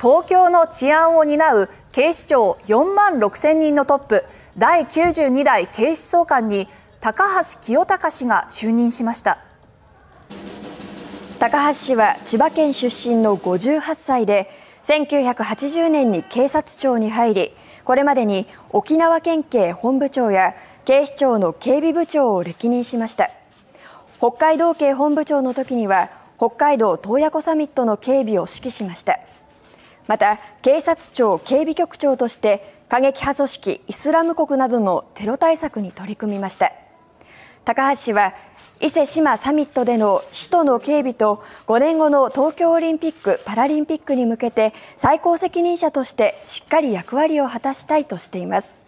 東京の治安を担う警視庁4万6 0人のトップ第92代警視総監に高橋清隆氏が就任しました高橋氏は千葉県出身の58歳で1980年に警察庁に入りこれまでに沖縄県警本部長や警視庁の警備部長を歴任しました北海道警本部長の時には北海道洞爺湖サミットの警備を指揮しましたまた警察庁警備局長として過激派組織イスラム国などのテロ対策に取り組みました高橋氏は伊勢志摩サミットでの首都の警備と5年後の東京オリンピック・パラリンピックに向けて最高責任者としてしっかり役割を果たしたいとしています。